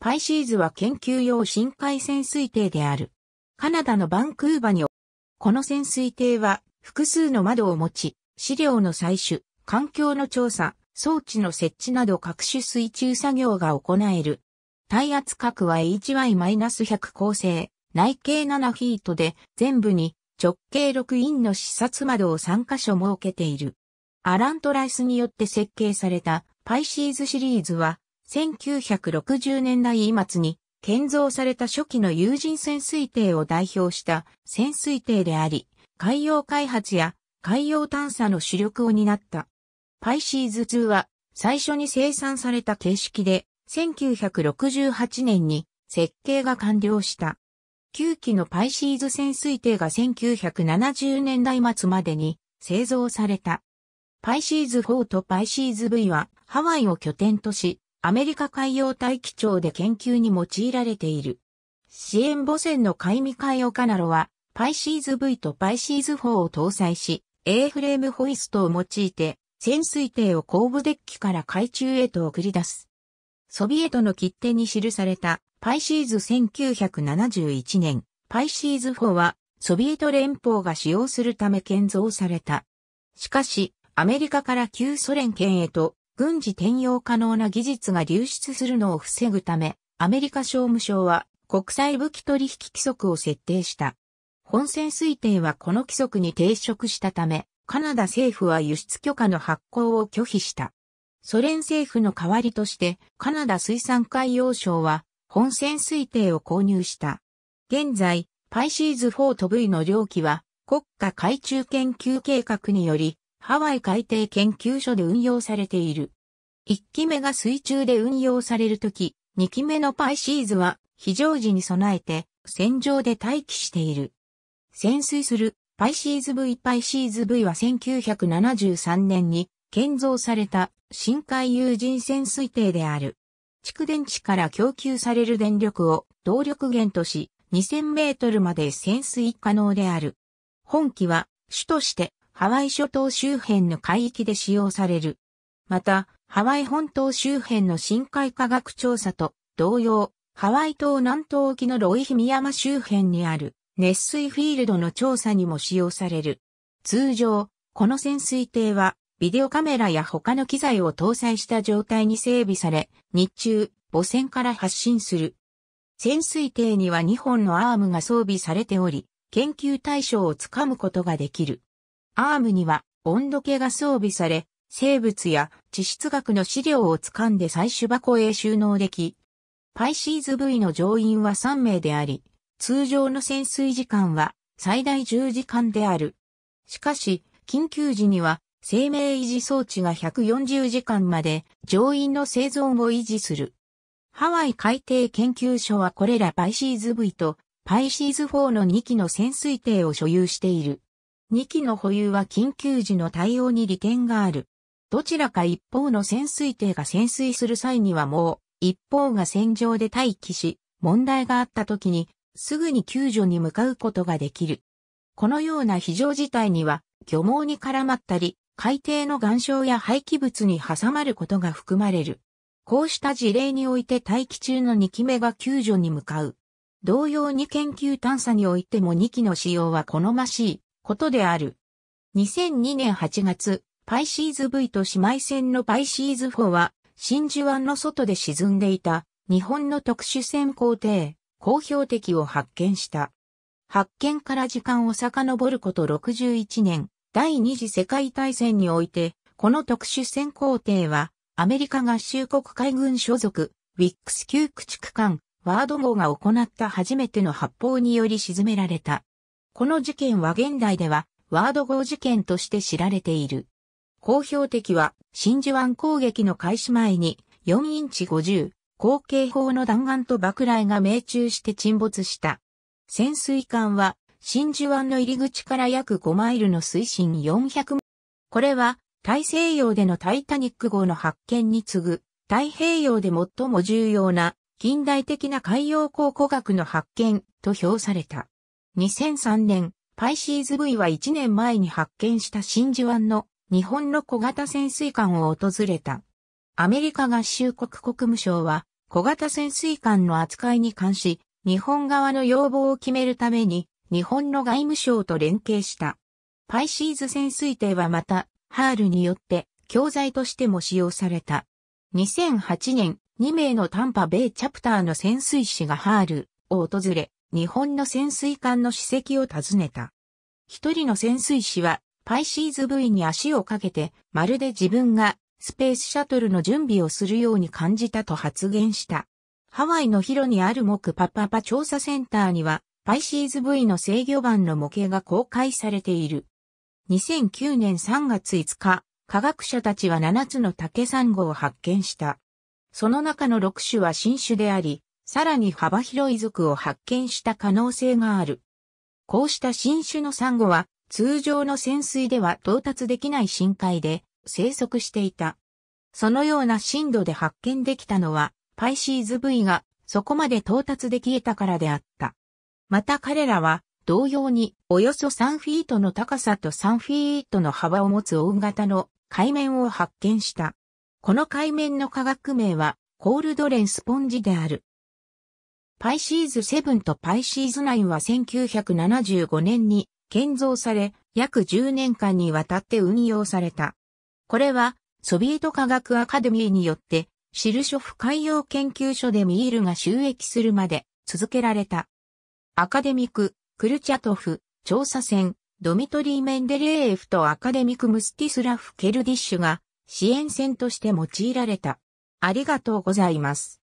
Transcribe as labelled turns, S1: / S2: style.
S1: パイシーズは研究用深海潜水艇である。カナダのバンクーバに、この潜水艇は複数の窓を持ち、資料の採取、環境の調査、装置の設置など各種水中作業が行える。耐圧角は HY-100 構成、内径7フィートで、全部に直径6インの視察窓を3カ所設けている。アラントライスによって設計されたパイシーズシリーズは1960年代末に建造された初期の有人潜水艇を代表した潜水艇であり、海洋開発や海洋探査の主力を担った。パイシーズ2は最初に生産された形式で、1968年に設計が完了した。9機のパイシーズ潜水艇が1970年代末までに製造された。パイシーズ4とパイシーズ V はハワイを拠点とし、アメリカ海洋大気庁で研究に用いられている。支援母船の海未海オカナロは、パイシーズ V とパイシーズ4を搭載し、A フレームホイストを用いて、潜水艇を後部デッキから海中へと送り出す。ソビエトの切手に記されたパイシーズ1971年、パイシーズ4はソビエト連邦が使用するため建造された。しかし、アメリカから旧ソ連圏へと軍事転用可能な技術が流出するのを防ぐため、アメリカ商務省は国際武器取引規則を設定した。本船推定はこの規則に抵触したため、カナダ政府は輸出許可の発行を拒否した。ソ連政府の代わりとして、カナダ水産海洋省は、本船推定を購入した。現在、パイシーズ4と V の両機は、国家海中研究計画により、ハワイ海底研究所で運用されている。1機目が水中で運用されるとき、2機目のパイシーズは非常時に備えて戦場で待機している。潜水するパイシーズ V パイシーズ V は1973年に建造された深海有人潜水艇である。蓄電池から供給される電力を動力源とし、2000メートルまで潜水可能である。本機は主としてハワイ諸島周辺の海域で使用される。また、ハワイ本島周辺の深海科学調査と同様、ハワイ島南東沖のロイヒミヤマ周辺にある熱水フィールドの調査にも使用される。通常、この潜水艇はビデオカメラや他の機材を搭載した状態に整備され、日中、母船から発信する。潜水艇には2本のアームが装備されており、研究対象をつかむことができる。アームには温度計が装備され、生物や地質学の資料を掴んで採取箱へ収納でき、パイシーズ V の乗員は3名であり、通常の潜水時間は最大10時間である。しかし、緊急時には生命維持装置が140時間まで乗員の生存を維持する。ハワイ海底研究所はこれらパイシーズ V とパイシーズ4の2機の潜水艇を所有している。2機の保有は緊急時の対応に利点がある。どちらか一方の潜水艇が潜水する際にはもう、一方が戦場で待機し、問題があった時に、すぐに救助に向かうことができる。このような非常事態には、漁網に絡まったり、海底の岩礁や廃棄物に挟まることが含まれる。こうした事例において待機中の2機目が救助に向かう。同様に研究探査においても2機の使用は好ましい。ことである。2002年8月、パイシーズ V と姉妹船のパイシーズ4は、真珠湾の外で沈んでいた日本の特殊潜航艇、公表的を発見した。発見から時間を遡ること61年、第二次世界大戦において、この特殊潜航艇は、アメリカ合衆国海軍所属、ウィックス級駆逐艦、ワード号が行った初めての発砲により沈められた。この事件は現代ではワード号事件として知られている。公表的は真珠湾攻撃の開始前に4インチ50、後継砲の弾丸と爆雷が命中して沈没した。潜水艦は真珠湾の入り口から約5マイルの水深400これは大西洋でのタイタニック号の発見に次ぐ太平洋で最も重要な近代的な海洋考古学の発見と評された。2003年、パイシーズ V は1年前に発見した真珠湾の日本の小型潜水艦を訪れた。アメリカ合衆国国務省は小型潜水艦の扱いに関し、日本側の要望を決めるために日本の外務省と連携した。パイシーズ潜水艇はまた、ハールによって教材としても使用された。2008年、2名のタンパ米チャプターの潜水士がハールを訪れ、日本の潜水艦の史跡を訪ねた。一人の潜水士は、パイシーズ V に足をかけて、まるで自分がスペースシャトルの準備をするように感じたと発言した。ハワイのヒロにある木パパパ調査センターには、パイシーズ V の制御盤の模型が公開されている。2009年3月5日、科学者たちは7つの竹サンゴを発見した。その中の6種は新種であり、さらに幅広い属を発見した可能性がある。こうした新種のサンゴは、通常の潜水では到達できない深海で生息していた。そのような深度で発見できたのは、パイシーズ V がそこまで到達でき得たからであった。また彼らは、同様におよそ3フィートの高さと3フィートの幅を持つ大型の海面を発見した。この海面の科学名はコールドレンスポンジである。パイシーズ7とパイシーズ9は1975年に建造され、約10年間にわたって運用された。これは、ソビエト科学アカデミーによって、シルショフ海洋研究所でミールが収益するまで続けられた。アカデミック、クルチャトフ、調査船、ドミトリー・メンデレーエフとアカデミック・ムスティスラフ・ケルディッシュが支援船として用いられた。ありがとうございます。